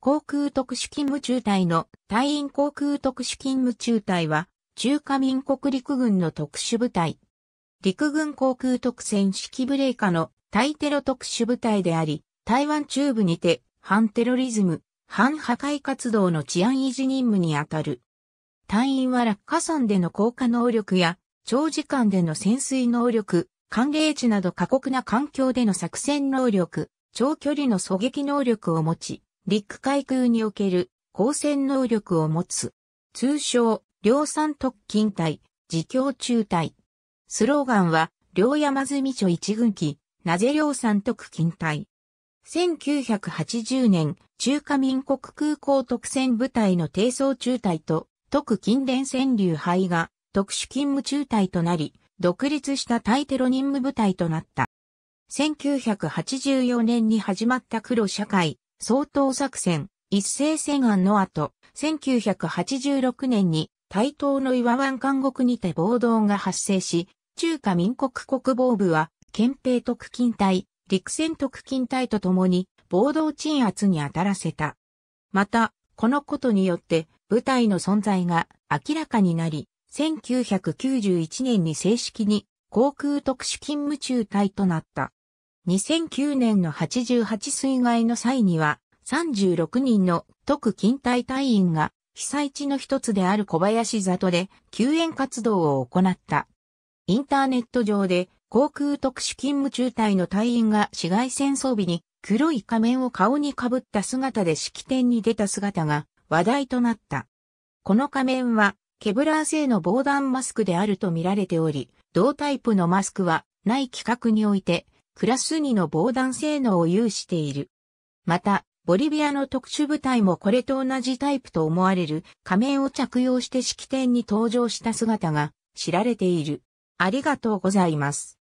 航空特殊勤務中隊の隊員航空特殊勤務中隊は、中華民国陸軍の特殊部隊。陸軍航空特戦式ブレーカの対テロ特殊部隊であり、台湾中部にて反テロリズム、反破壊活動の治安維持任務にあたる。隊員は落下山での降下能力や、長時間での潜水能力、寒冷地など過酷な環境での作戦能力、長距離の狙撃能力を持ち、陸海空における光線能力を持つ。通称、量産特勤隊、自供中隊。スローガンは、両山住所一軍機、なぜ量産特勤隊。1980年、中華民国空港特戦部隊の低層中隊と、特勤連戦流配が特殊勤務中隊となり、独立した対テロ任務部隊となった。1984年に始まった黒社会、総統作戦、一斉戦案の後、1986年に台東の岩湾監獄にて暴動が発生し、中華民国国防部は、憲兵特勤隊、陸戦特勤隊と共に暴動鎮圧に当たらせた。また、このことによって部隊の存在が明らかになり、1991年に正式に航空特殊勤務中隊となった。2009年の88水害の際には、36人の特勤隊隊員が被災地の一つである小林里で救援活動を行った。インターネット上で航空特殊勤務中隊の隊員が紫外線装備に黒い仮面を顔にかぶった姿で式典に出た姿が話題となった。この仮面はケブラー製の防弾マスクであると見られており、同タイプのマスクはない規格においてクラス2の防弾性能を有している。また、ボリビアの特殊部隊もこれと同じタイプと思われる仮面を着用して式典に登場した姿が知られている。ありがとうございます。